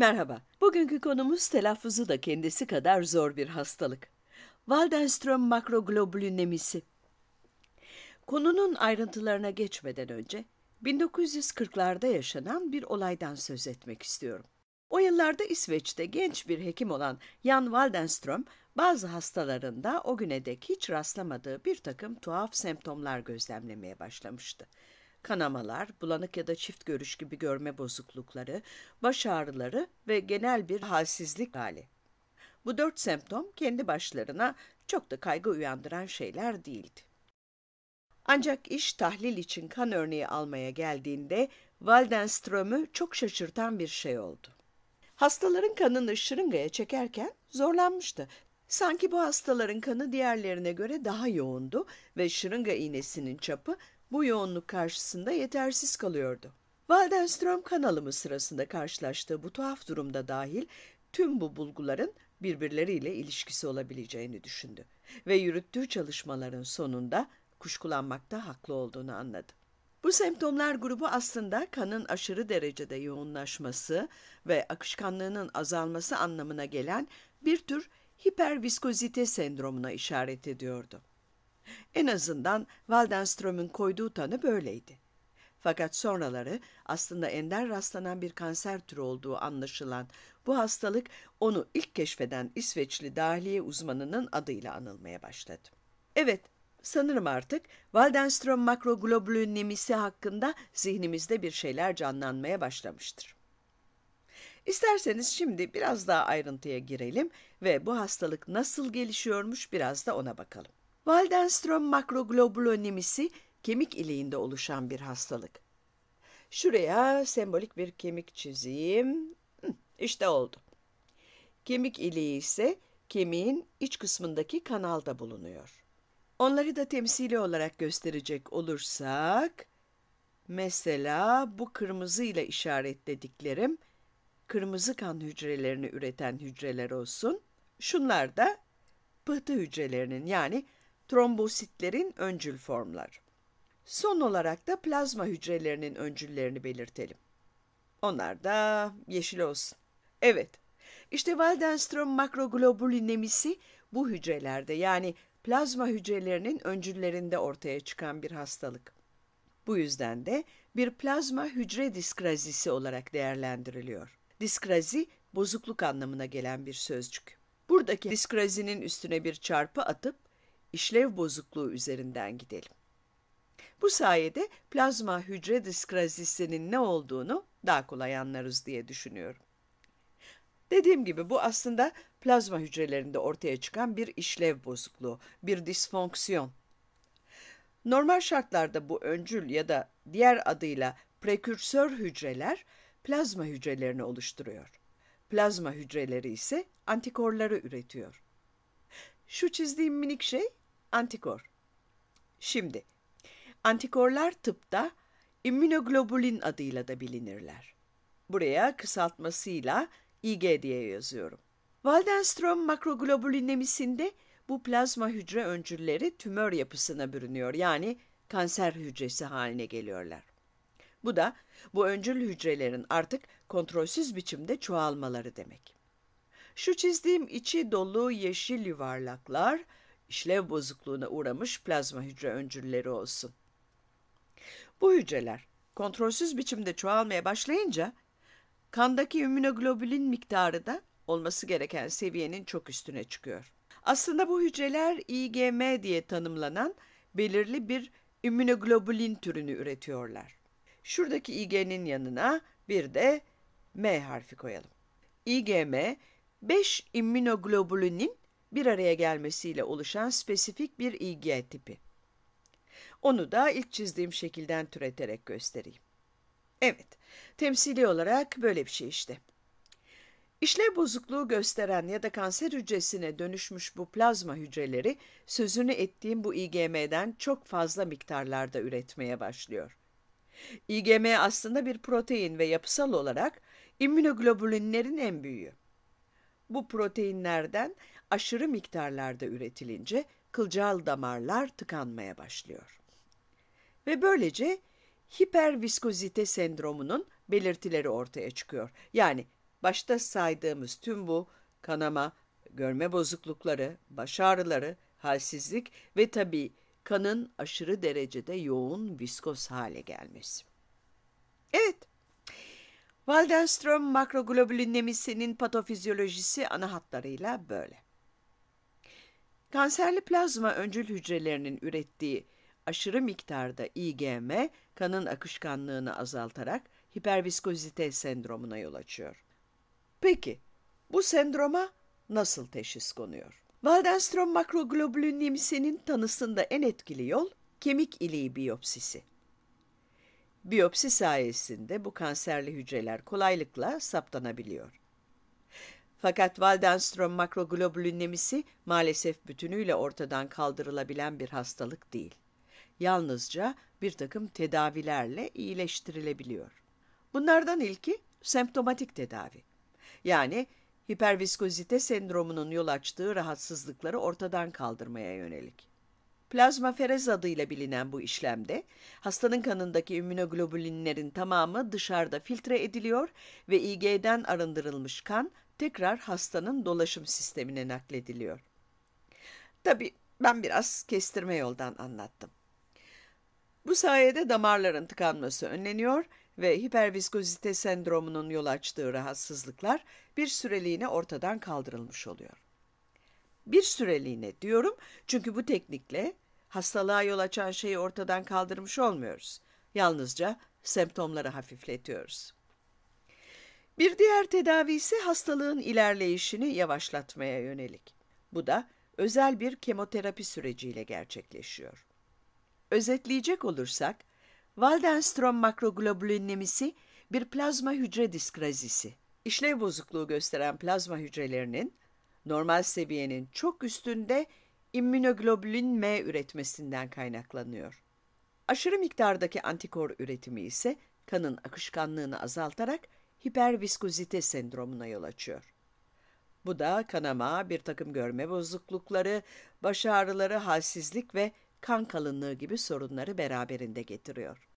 Merhaba, bugünkü konumuz telaffuzu da kendisi kadar zor bir hastalık. Waldenström makroglobulinemisi. Konunun ayrıntılarına geçmeden önce 1940'larda yaşanan bir olaydan söz etmek istiyorum. O yıllarda İsveç'te genç bir hekim olan Jan Waldenström bazı hastalarında o güne dek hiç rastlamadığı bir takım tuhaf semptomlar gözlemlemeye başlamıştı kanamalar, bulanık ya da çift görüş gibi görme bozuklukları, baş ağrıları ve genel bir halsizlik hali. Bu dört semptom kendi başlarına çok da kaygı uyandıran şeyler değildi. Ancak iş tahlil için kan örneği almaya geldiğinde Waldenström'ü çok şaşırtan bir şey oldu. Hastaların kanını şırıngaya çekerken zorlanmıştı. Sanki bu hastaların kanı diğerlerine göre daha yoğundu ve şırınga iğnesinin çapı bu yoğunluk karşısında yetersiz kalıyordu. Waldenström kanalımı sırasında karşılaştığı bu tuhaf durumda dahil tüm bu bulguların birbirleriyle ilişkisi olabileceğini düşündü ve yürüttüğü çalışmaların sonunda kuşkulanmakta haklı olduğunu anladı. Bu semptomlar grubu aslında kanın aşırı derecede yoğunlaşması ve akışkanlığının azalması anlamına gelen bir tür hiperviskozite sendromuna işaret ediyordu. En azından Waldenström'ün koyduğu tanı böyleydi. Fakat sonraları aslında ender rastlanan bir kanser türü olduğu anlaşılan bu hastalık onu ilk keşfeden İsveçli dahiliye uzmanının adıyla anılmaya başladı. Evet, sanırım artık Waldenström makroglobulinemisi hakkında zihnimizde bir şeyler canlanmaya başlamıştır. İsterseniz şimdi biraz daha ayrıntıya girelim ve bu hastalık nasıl gelişiyormuş biraz da ona bakalım. Waldenström makroglobulinemisi kemik iliğinde oluşan bir hastalık. Şuraya sembolik bir kemik çizeyim. İşte oldu. Kemik iliği ise kemiğin iç kısmındaki kanalda bulunuyor. Onları da temsili olarak gösterecek olursak, mesela bu kırmızı ile işaretlediklerim, kırmızı kan hücrelerini üreten hücreler olsun, şunlar da pıhtı hücrelerinin yani trombositlerin öncül formları. Son olarak da plazma hücrelerinin öncüllerini belirtelim. Onlar da yeşil olsun. Evet, işte Waldenström makroglobulinemisi bu hücrelerde yani plazma hücrelerinin öncüllerinde ortaya çıkan bir hastalık. Bu yüzden de bir plazma hücre diskrazisi olarak değerlendiriliyor. Diskrazi bozukluk anlamına gelen bir sözcük. Buradaki diskrazinin üstüne bir çarpı atıp işlev bozukluğu üzerinden gidelim. Bu sayede plazma hücre diskrazisinin ne olduğunu daha kolay anlarız diye düşünüyorum. Dediğim gibi bu aslında plazma hücrelerinde ortaya çıkan bir işlev bozukluğu, bir disfonksiyon. Normal şartlarda bu öncül ya da diğer adıyla prekürsör hücreler plazma hücrelerini oluşturuyor. Plazma hücreleri ise antikorları üretiyor. Şu çizdiğim minik şey Antikor. Şimdi, antikorlar tıpta immünoglobulin adıyla da bilinirler. Buraya kısaltmasıyla IG diye yazıyorum. Waldenstrom makroglobulinemisinde bu plazma hücre öncülleri tümör yapısına bürünüyor yani kanser hücresi haline geliyorlar. Bu da bu öncül hücrelerin artık kontrolsüz biçimde çoğalmaları demek. Şu çizdiğim içi dolu yeşil yuvarlaklar işlev bozukluğuna uğramış plazma hücre öncülleri olsun. Bu hücreler kontrolsüz biçimde çoğalmaya başlayınca kandaki immunoglobulin miktarı da olması gereken seviyenin çok üstüne çıkıyor. Aslında bu hücreler IgM diye tanımlanan belirli bir immunoglobulin türünü üretiyorlar. Şuradaki Ig'nin yanına bir de M harfi koyalım. IgM 5 immunoglobulinin bir araya gelmesiyle oluşan spesifik bir IgE tipi. Onu da ilk çizdiğim şekilden türeterek göstereyim. Evet, temsili olarak böyle bir şey işte. İşlev bozukluğu gösteren ya da kanser hücresine dönüşmüş bu plazma hücreleri sözünü ettiğim bu IgM'den çok fazla miktarlarda üretmeye başlıyor. IgM aslında bir protein ve yapısal olarak immünoglobulinlerin en büyüğü. Bu proteinlerden aşırı miktarlarda üretilince kılcal damarlar tıkanmaya başlıyor. Ve böylece hiperviskozite sendromunun belirtileri ortaya çıkıyor. Yani başta saydığımız tüm bu kanama, görme bozuklukları, baş ağrıları, halsizlik ve tabii kanın aşırı derecede yoğun viskoz hale gelmesi. Evet, Waldenström makroglobulinemisi'nin patofizyolojisi ana hatlarıyla böyle. Kanserli plazma öncül hücrelerinin ürettiği aşırı miktarda IgM kanın akışkanlığını azaltarak hiperviskozite sendromuna yol açıyor. Peki bu sendroma nasıl teşhis konuyor? Waldenstrom makroglobulinemsinin tanısında en etkili yol kemik iliği biyopsisi. Biyopsi sayesinde bu kanserli hücreler kolaylıkla saptanabiliyor. Fakat Waldenström makroglobulinlemisi maalesef bütünüyle ortadan kaldırılabilen bir hastalık değil. Yalnızca bir takım tedavilerle iyileştirilebiliyor. Bunlardan ilki semptomatik tedavi. Yani hiperviskozite sendromunun yol açtığı rahatsızlıkları ortadan kaldırmaya yönelik. Plazmaferez adıyla bilinen bu işlemde hastanın kanındaki immünoglobulinlerin tamamı dışarıda filtre ediliyor ve Ig'den arındırılmış kan tekrar hastanın dolaşım sistemine naklediliyor. Tabi ben biraz kestirme yoldan anlattım. Bu sayede damarların tıkanması önleniyor ve hiperviskozite sendromunun yol açtığı rahatsızlıklar bir süreliğine ortadan kaldırılmış oluyor. Bir süreliğine diyorum çünkü bu teknikle hastalığa yol açan şeyi ortadan kaldırmış olmuyoruz. Yalnızca semptomları hafifletiyoruz. Bir diğer tedavi ise hastalığın ilerleyişini yavaşlatmaya yönelik. Bu da özel bir kemoterapi süreciyle gerçekleşiyor. Özetleyecek olursak, Waldenstrom makroglobulinemisi bir plazma hücre diskrazisi, İşlev bozukluğu gösteren plazma hücrelerinin normal seviyenin çok üstünde immünoglobulin M üretmesinden kaynaklanıyor. Aşırı miktardaki antikor üretimi ise kanın akışkanlığını azaltarak hiperviskozite sendromuna yol açıyor. Bu da kanama, bir takım görme bozuklukları, baş ağrıları, halsizlik ve kan kalınlığı gibi sorunları beraberinde getiriyor.